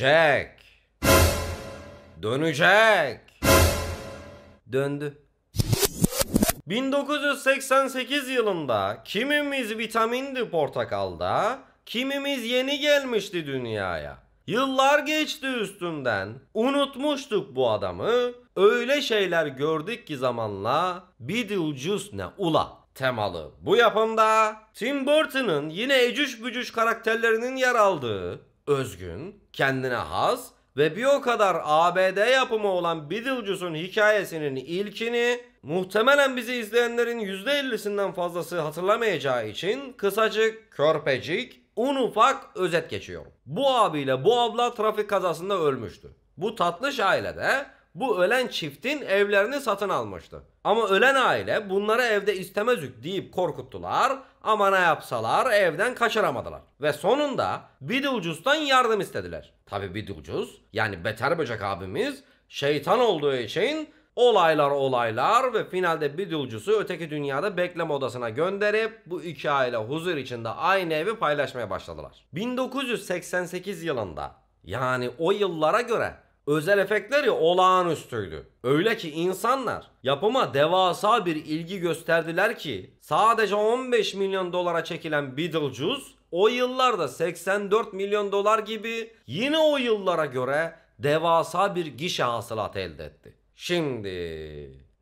Dönecek. Dönecek. Döndü. 1988 yılında kimimiz vitamindi portakalda, kimimiz yeni gelmişti dünyaya. Yıllar geçti üstünden. Unutmuştuk bu adamı. Öyle şeyler gördük ki zamanla Beetlejuice ne ula temalı. Bu yapımda Tim Burton'ın yine ecüş bücüş karakterlerinin yer aldığı özgün, kendine has ve bir o kadar ABD yapımı olan Beetlejuice'un hikayesinin ilkini muhtemelen bizi izleyenlerin %50'sinden fazlası hatırlamayacağı için kısacık, körpecik, un ufak özet geçiyorum. Bu abiyle bu abla trafik kazasında ölmüştü. Bu tatlış ailede bu ölen çiftin evlerini satın almıştı. Ama ölen aile bunları evde istemezük deyip korkuttular ama ne yapsalar evden kaçıramadılar. Ve sonunda Beetlejuice'dan yardım istediler. Tabi Beetlejuice yani Beter Böcek abimiz şeytan olduğu için olaylar olaylar ve finalde Beetlejuice'u öteki dünyada bekleme odasına gönderip bu iki aile huzur içinde aynı evi paylaşmaya başladılar. 1988 yılında yani o yıllara göre özel efektler ya olağanüstüydü. Öyle ki insanlar yapıma devasa bir ilgi gösterdiler ki sadece 15 milyon dolara çekilen Beetlejuice o yıllarda 84 milyon dolar gibi yine o yıllara göre devasa bir gişe hasılat elde etti. Şimdi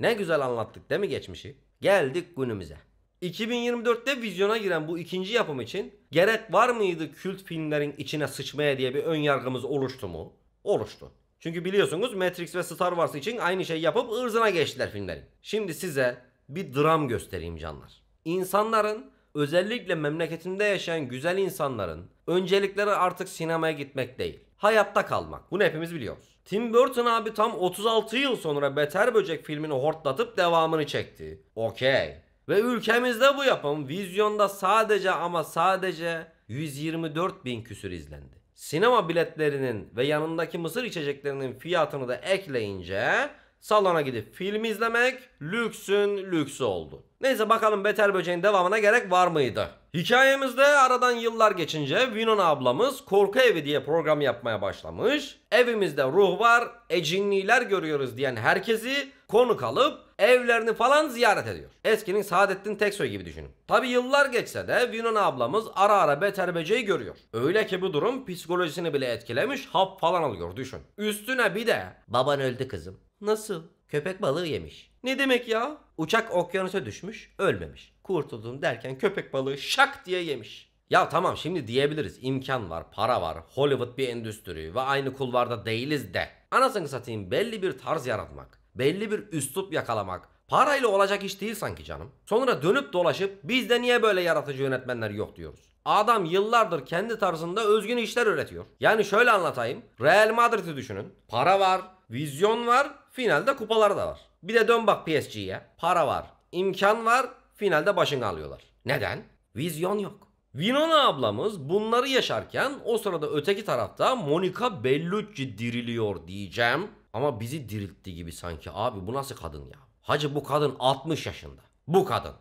ne güzel anlattık değil mi geçmişi? Geldik günümüze. 2024'te vizyona giren bu ikinci yapım için gerek var mıydı kült filmlerin içine sıçmaya diye bir ön yargımız oluştu mu? Oluştu. Çünkü biliyorsunuz Matrix ve Star Wars için aynı şeyi yapıp ırzına geçtiler filmlerin. Şimdi size bir dram göstereyim canlar. İnsanların özellikle memleketinde yaşayan güzel insanların öncelikleri artık sinemaya gitmek değil. Hayatta kalmak. Bunu hepimiz biliyoruz. Tim Burton abi tam 36 yıl sonra Beter Böcek filmini hortlatıp devamını çekti. Okey. Ve ülkemizde bu yapım vizyonda sadece ama sadece 124 bin küsür izlendi sinema biletlerinin ve yanındaki mısır içeceklerinin fiyatını da ekleyince salona gidip film izlemek lüksün lüksü oldu. Neyse bakalım beter böceğin devamına gerek var mıydı? Hikayemizde aradan yıllar geçince Winona ablamız korku evi diye program yapmaya başlamış. Evimizde ruh var, ecinliler görüyoruz diyen herkesi konuk alıp evlerini falan ziyaret ediyor. Eskinin Saadettin Teksoy gibi düşünün. Tabi yıllar geçse de Winona ablamız ara ara beter beceyi görüyor. Öyle ki bu durum psikolojisini bile etkilemiş hap falan alıyor düşün. Üstüne bir de baban öldü kızım. Nasıl? Köpek balığı yemiş. Ne demek ya? Uçak okyanusa düşmüş, ölmemiş. Kurtuldum derken köpek balığı şak diye yemiş. Ya tamam şimdi diyebiliriz imkan var, para var, Hollywood bir endüstri ve aynı kulvarda değiliz de. Anasını satayım belli bir tarz yaratmak, belli bir üslup yakalamak, parayla olacak iş değil sanki canım. Sonra dönüp dolaşıp bizde niye böyle yaratıcı yönetmenler yok diyoruz. Adam yıllardır kendi tarzında özgün işler üretiyor. Yani şöyle anlatayım. Real Madrid'i düşünün. Para var, vizyon var Finalde kupalar da var. Bir de dön bak PSG'ye. Para var, imkan var. Finalde başını alıyorlar. Neden? Vizyon yok. Winona ablamız bunları yaşarken o sırada öteki tarafta Monica Bellucci diriliyor diyeceğim. Ama bizi diriltti gibi sanki abi bu nasıl kadın ya? Hacı bu kadın 60 yaşında. Bu kadın.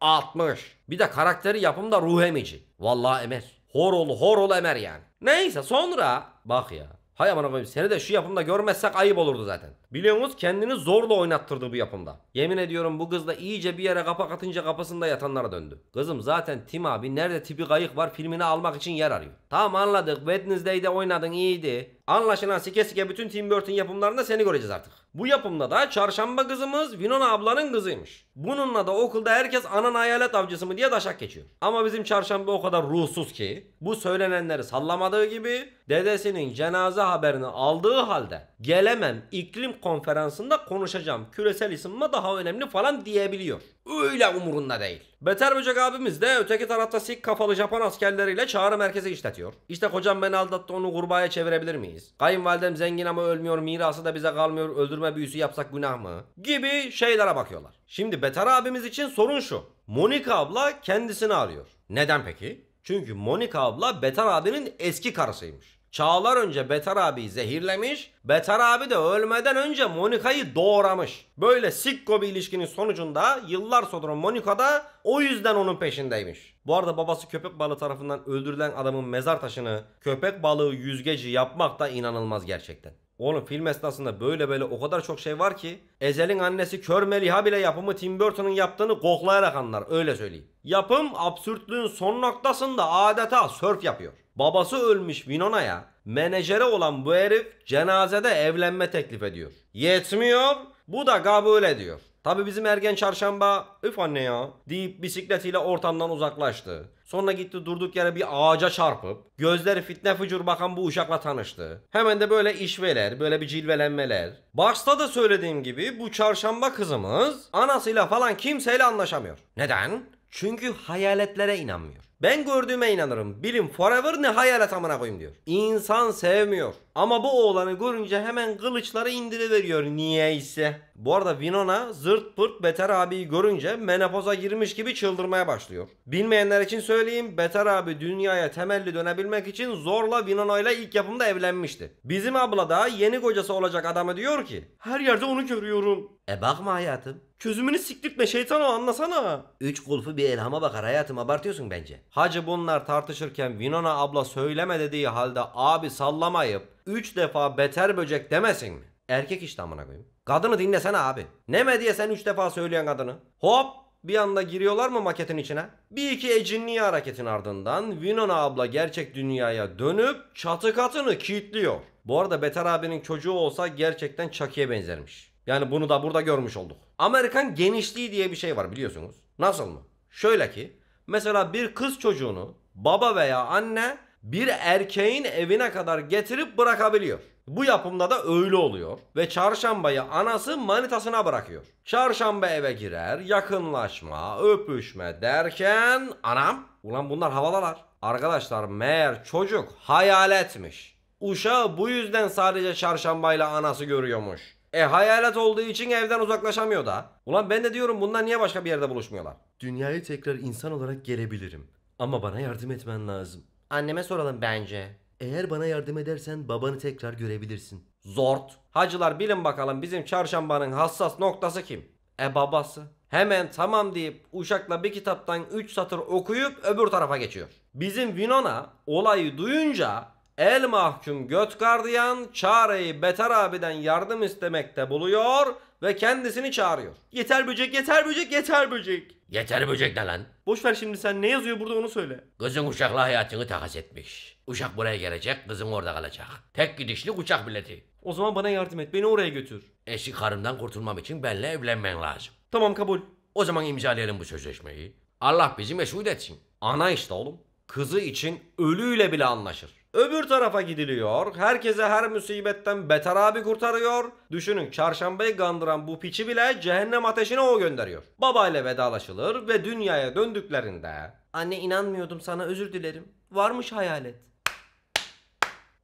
60. Bir de karakteri yapımda ruh emici. Vallahi emer. Horolu horol emer yani. Neyse sonra bak ya Hay aman koyayım seni de şu yapımda görmezsek ayıp olurdu zaten. Biliyorsunuz kendini zor da oynattırdı bu yapımda. Yemin ediyorum bu kız da iyice bir yere kapak atınca kafasında yatanlara döndü. Kızım zaten Tim abi nerede tipi kayık var filmini almak için yer arıyor. Tamam anladık Wednesday'de oynadın iyiydi. Anlaşılan sike sike bütün Tim Burton yapımlarında seni göreceğiz artık. Bu yapımda da çarşamba kızımız Winona ablanın kızıymış. Bununla da okulda herkes anan hayalet avcısı mı diye daşak geçiyor. Ama bizim çarşamba o kadar ruhsuz ki bu söylenenleri sallamadığı gibi dedesinin cenaze haberini aldığı halde gelemem iklim konferansında konuşacağım küresel ısınma daha önemli falan diyebiliyor. Öyle umurunda değil. Beter Böcek abimiz de öteki tarafta sik kafalı Japon askerleriyle çağrı merkezi işletiyor. İşte kocam beni aldattı onu kurbağaya çevirebilir miyiz? Kayınvalidem zengin ama ölmüyor mirası da bize kalmıyor öldürme büyüsü yapsak günah mı? Gibi şeylere bakıyorlar. Şimdi Beter abimiz için sorun şu. Monika abla kendisini arıyor. Neden peki? Çünkü Monika abla Beter abinin eski karısıymış. Çağlar önce Betar abi zehirlemiş. Betar abi de ölmeden önce Monika'yı doğramış. Böyle sikko bir ilişkinin sonucunda yıllar sonra Monika da o yüzden onun peşindeymiş. Bu arada babası köpek balığı tarafından öldürülen adamın mezar taşını köpek balığı yüzgeci yapmak da inanılmaz gerçekten. Oğlum film esnasında böyle böyle o kadar çok şey var ki Ezel'in annesi Kör Meliha bile yapımı Tim Burton'un yaptığını koklayarak anlar öyle söyleyeyim. Yapım absürtlüğün son noktasında adeta sörf yapıyor. Babası ölmüş Winona'ya menajere olan bu herif cenazede evlenme teklif ediyor. Yetmiyor bu da kabul ediyor. Tabi bizim ergen çarşamba üf anne ya deyip bisikletiyle ortamdan uzaklaştı. Sonra gitti durduk yere bir ağaca çarpıp gözleri fitne fucur bakan bu uşakla tanıştı. Hemen de böyle işveler, böyle bir cilvelenmeler. Başta da söylediğim gibi bu çarşamba kızımız anasıyla falan kimseyle anlaşamıyor. Neden? Çünkü hayaletlere inanmıyor. Ben gördüğüme inanırım. Bilim forever ne hayalet amına koyayım diyor. İnsan sevmiyor. Ama bu oğlanı görünce hemen kılıçları indiriveriyor ise? Bu arada Winona zırt pırt Beter abiyi görünce menopoza girmiş gibi çıldırmaya başlıyor. Bilmeyenler için söyleyeyim Beter abi dünyaya temelli dönebilmek için zorla Winona ile ilk yapımda evlenmişti. Bizim abla da yeni kocası olacak adamı diyor ki her yerde onu görüyorum. E bakma hayatım. Çözümünü siktirtme şeytan o anlasana. Üç kulfu bir elhama bakar hayatım abartıyorsun bence. Hacı bunlar tartışırken Winona abla söyleme dediği halde abi sallamayıp üç defa beter böcek demesin mi? Erkek işte amına koyayım. Kadını dinlesene abi. Ne diye sen 3 defa söyleyen kadını. Hop bir anda giriyorlar mı maketin içine? Bir iki ecinliği hareketin ardından Winona abla gerçek dünyaya dönüp çatı katını kilitliyor. Bu arada Beter abinin çocuğu olsa gerçekten Chucky'e benzermiş. Yani bunu da burada görmüş olduk. Amerikan genişliği diye bir şey var biliyorsunuz. Nasıl mı? Şöyle ki mesela bir kız çocuğunu baba veya anne bir erkeğin evine kadar getirip bırakabiliyor. Bu yapımda da öyle oluyor ve çarşambayı anası manitasına bırakıyor. Çarşamba eve girer, yakınlaşma, öpüşme derken anam ulan bunlar havadalar. Arkadaşlar meğer çocuk hayal etmiş. Uşağı bu yüzden sadece çarşambayla anası görüyormuş. E hayalet olduğu için evden uzaklaşamıyor da. Ulan ben de diyorum bunlar niye başka bir yerde buluşmuyorlar? Dünyayı tekrar insan olarak gelebilirim. Ama bana yardım etmen lazım. Anneme soralım bence. Eğer bana yardım edersen babanı tekrar görebilirsin. Zort. Hacılar bilin bakalım bizim çarşambanın hassas noktası kim? E babası. Hemen tamam deyip uşakla bir kitaptan 3 satır okuyup öbür tarafa geçiyor. Bizim Winona olayı duyunca el mahkum göt gardiyan çareyi Beter abiden yardım istemekte buluyor ve kendisini çağırıyor. Yeter böcek yeter böcek yeter böcek. Yeter böcek ne lan? Boş ver şimdi sen ne yazıyor burada onu söyle. Kızın uşakla hayatını takas etmiş. Uçak buraya gelecek, kızım orada kalacak. Tek gidişlik uçak bileti. O zaman bana yardım et. Beni oraya götür. Eşi karımdan kurtulmam için benimle evlenmen lazım. Tamam kabul. O zaman imzalayalım bu sözleşmeyi. Allah bizi meşhur etsin. Ana işte oğlum. Kızı için ölüyle bile anlaşır. Öbür tarafa gidiliyor. Herkese her musibetten beter abi kurtarıyor. Düşünün çarşambayı gandıran bu piçi bile cehennem ateşine o gönderiyor. Babayla vedalaşılır ve dünyaya döndüklerinde... Anne inanmıyordum sana özür dilerim. Varmış hayalet.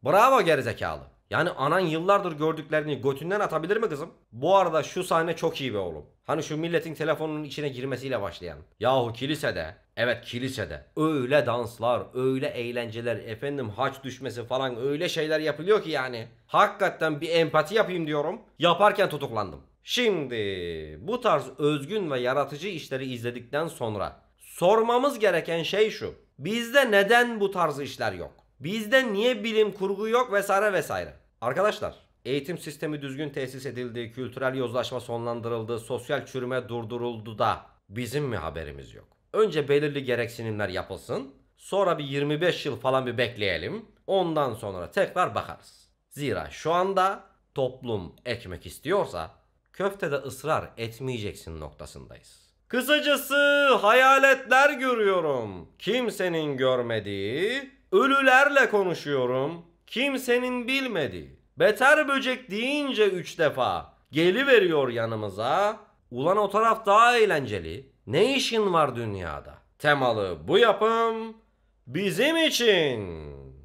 Bravo gerizekalı. Yani anan yıllardır gördüklerini götünden atabilir mi kızım? Bu arada şu sahne çok iyi be oğlum. Hani şu milletin telefonunun içine girmesiyle başlayan. Yahu kilisede, evet kilisede öyle danslar, öyle eğlenceler, efendim haç düşmesi falan öyle şeyler yapılıyor ki yani. Hakikaten bir empati yapayım diyorum. Yaparken tutuklandım. Şimdi bu tarz özgün ve yaratıcı işleri izledikten sonra sormamız gereken şey şu. Bizde neden bu tarz işler yok? Bizde niye bilim kurgu yok vesaire vesaire. Arkadaşlar eğitim sistemi düzgün tesis edildi, kültürel yozlaşma sonlandırıldı, sosyal çürüme durduruldu da bizim mi haberimiz yok? Önce belirli gereksinimler yapılsın, sonra bir 25 yıl falan bir bekleyelim, ondan sonra tekrar bakarız. Zira şu anda toplum ekmek istiyorsa köftede ısrar etmeyeceksin noktasındayız. Kısacası hayaletler görüyorum. Kimsenin görmediği ölülerle konuşuyorum. Kimsenin bilmediği. Beter böcek deyince üç defa geli veriyor yanımıza. Ulan o taraf daha eğlenceli. Ne işin var dünyada? Temalı bu yapım bizim için.